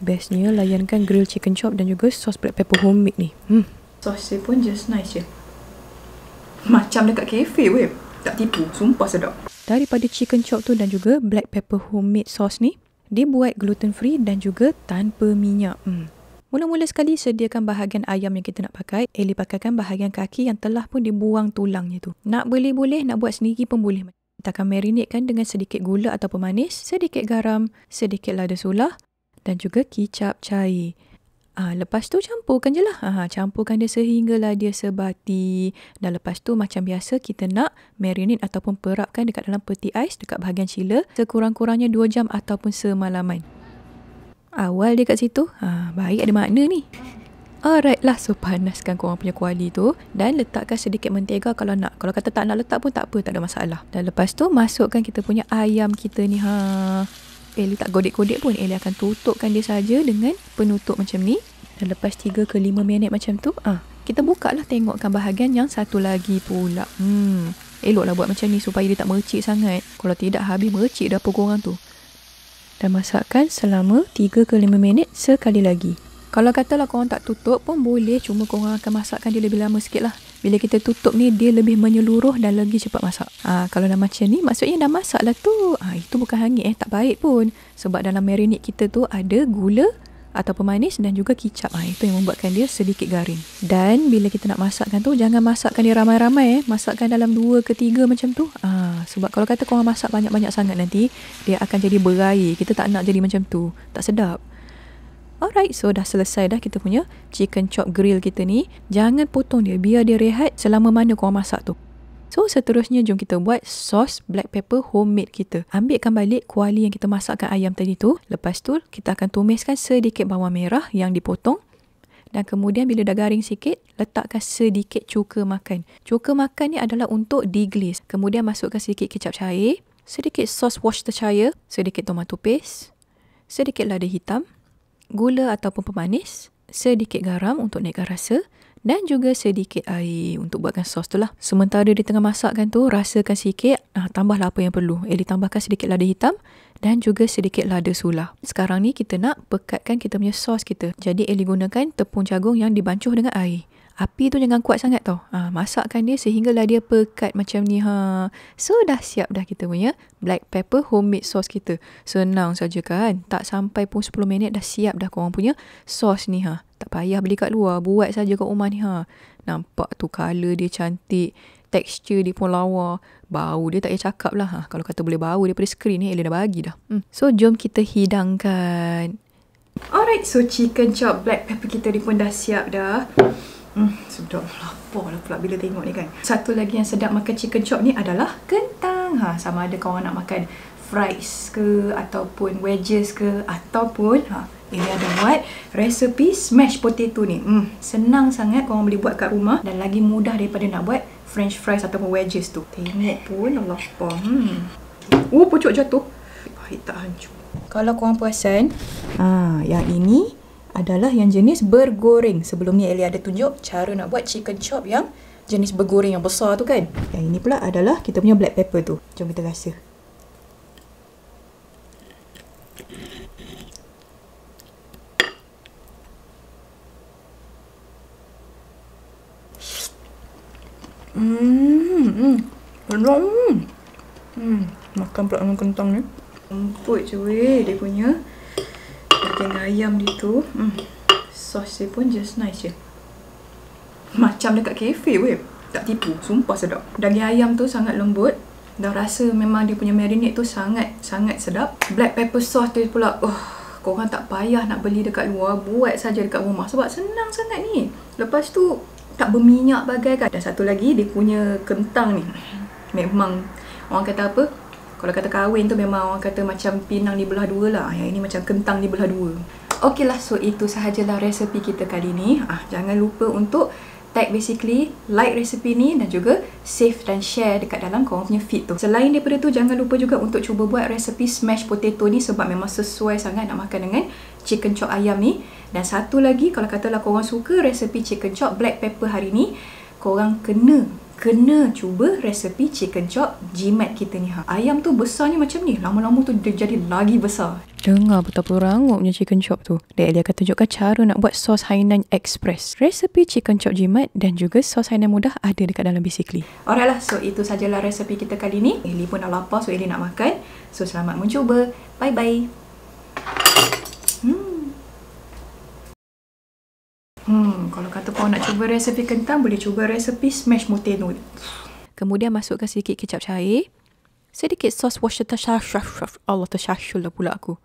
bestnya layankan grilled chicken chop dan juga sauce black pepper homemade ni. Hmm. Sauce dia pun just nice je. Macam dekat cafe weh. Tak tipu, sumpah sedap. Daripada chicken chop tu dan juga black pepper homemade sauce ni, dia buat gluten free dan juga tanpa minyak. Hmm. Mula-mula sekali sediakan bahagian ayam yang kita nak pakai. Ellie pakaikan bahagian kaki yang telah pun dibuang tulangnya tu. Nak beli boleh, nak buat sendiri pun boleh. Kita akan marinate kan dengan sedikit gula atau pemanis, sedikit garam, sedikit lada sulah, dan juga kicap cair. Ha, lepas tu campurkan je lah. Ha, campurkan dia sehinggalah dia sebati. Dan lepas tu macam biasa kita nak marinate ataupun perapkan dekat dalam peti ais dekat bahagian chiller sekurang-kurangnya 2 jam ataupun semalaman. Awal dia kat situ. Ha, baik ada makna ni. Alright lah, so panaskan korang punya kuali tu dan letakkan sedikit mentega kalau nak. Kalau kata tak nak letak pun tak apa, tak ada masalah. Dan lepas tu masukkan kita punya ayam kita ni. ha. Ellie tak godek-godek pun Ellie akan tutupkan dia saja dengan penutup macam ni dan lepas 3 ke 5 minit macam tu ah kita buka lah tengokkan bahagian yang satu lagi pula hmm eloklah buat macam ni supaya dia tak mercik sangat kalau tidak habis mercik dah pukul orang tu dan masakkan selama 3 ke 5 minit sekali lagi kalau katalah korang tak tutup pun boleh cuma korang akan masakkan dia lebih lama sikit lah bila kita tutup ni dia lebih menyeluruh dan lagi cepat masak. Ha, kalau dah macam ni maksudnya dah masak lah tu. Ha, itu bukan hangit eh tak baik pun. Sebab dalam marinade kita tu ada gula atau pemanis dan juga kicap. Ha, itu yang membuatkan dia sedikit garing. Dan bila kita nak masakkan tu jangan masakkan dia ramai-ramai eh. Masakkan dalam dua ke tiga macam tu. Ha, sebab kalau kata korang masak banyak-banyak sangat nanti dia akan jadi berair. Kita tak nak jadi macam tu. Tak sedap. Alright, so dah selesai dah kita punya chicken chop grill kita ni. Jangan potong dia, biar dia rehat selama mana korang masak tu. So, seterusnya jom kita buat sos black pepper homemade kita. Ambilkan balik kuali yang kita masakkan ayam tadi tu. Lepas tu, kita akan tumiskan sedikit bawang merah yang dipotong. Dan kemudian bila dah garing sikit, letakkan sedikit cuka makan. Cuka makan ni adalah untuk diglis. Kemudian masukkan sedikit kecap cair, sedikit sos wash tercair, sedikit tomato paste, sedikit lada hitam, gula ataupun pemanis, sedikit garam untuk naikkan rasa dan juga sedikit air untuk buatkan sos tu lah. Sementara dia tengah masakkan tu, rasakan sikit, uh, tambahlah apa yang perlu. Ellie eh, tambahkan sedikit lada hitam dan juga sedikit lada sulah. Sekarang ni kita nak pekatkan kita punya sos kita. Jadi Ellie eh, gunakan tepung jagung yang dibancuh dengan air api tu jangan kuat sangat tau. Ha, masakkan dia sehinggalah dia pekat macam ni. Ha. So dah siap dah kita punya black pepper homemade sauce kita. Senang saja kan. Tak sampai pun 10 minit dah siap dah korang punya sauce ni. Ha. Tak payah beli kat luar. Buat saja kat rumah ni. Ha. Nampak tu colour dia cantik. tekstur dia pun lawa. Bau dia tak payah cakap lah. Ha. Kalau kata boleh bau daripada skrin ni, Ellie dah bagi dah. Hmm. So jom kita hidangkan. Alright, so chicken chop black pepper kita ni pun dah siap dah. Hmm, sedap lapar lah pula bila tengok ni kan. Satu lagi yang sedap makan chicken chop ni adalah kentang. Ha, sama ada kau nak makan fries ke ataupun wedges ke ataupun ha, ini ada buat resepi smash potato ni. Hmm, senang sangat kau boleh buat kat rumah dan lagi mudah daripada nak buat french fries ataupun wedges tu. Tengok pun Allah lapar. Hmm. Oh, pucuk jatuh. Baik tak hancur. Kalau kau orang perasan, ha, yang ini adalah yang jenis bergoreng. Sebelum ni Ellie ada tunjuk cara nak buat chicken chop yang jenis bergoreng yang besar tu kan. Yang ini pula adalah kita punya black pepper tu. Jom kita rasa. Hmm, hmm, hmm. makan pula dengan kentang ni. Empuk cuy, weh dia punya dengan ayam dia tu hmm. Sos dia pun just nice je Macam dekat kafe weh Tak tipu, sumpah sedap Daging ayam tu sangat lembut Dah rasa memang dia punya marinade tu sangat, sangat sedap Black pepper sauce dia pula oh, Korang tak payah nak beli dekat luar Buat saja dekat rumah Sebab senang sangat ni Lepas tu tak berminyak bagai kan Dan satu lagi dia punya kentang ni Memang orang kata apa kalau kata kahwin tu memang orang kata macam pinang dibelah dua lah. Yang ini macam kentang dibelah dua. Okeylah, so itu sahajalah resepi kita kali ni. Ah, jangan lupa untuk tag basically, like resepi ni dan juga save dan share dekat dalam korang punya feed tu. Selain daripada tu, jangan lupa juga untuk cuba buat resepi smash potato ni sebab memang sesuai sangat nak makan dengan chicken chop ayam ni. Dan satu lagi, kalau katalah korang suka resepi chicken chop black pepper hari ni, korang kena kena cuba resepi chicken chop jimat kita ni ha. Ayam tu besarnya macam ni. Lama-lama tu dia jadi lagi besar. Dengar betapa rangupnya chicken chop tu. Dek dia akan tunjukkan cara nak buat sos Hainan Express. Resepi chicken chop jimat dan juga sos Hainan mudah ada dekat dalam basically. Alright lah, so itu sajalah resepi kita kali ni. Ellie pun dah lapar so Ellie nak makan. So selamat mencuba. Bye-bye. Hmm. Hmm. Kalau kata kau nak cuba resepi kentang, boleh cuba resepi smash mutino. Kemudian masukkan sedikit kecap cair. Sedikit sos Worcestershire. Allah tersyahsyul lah pula aku.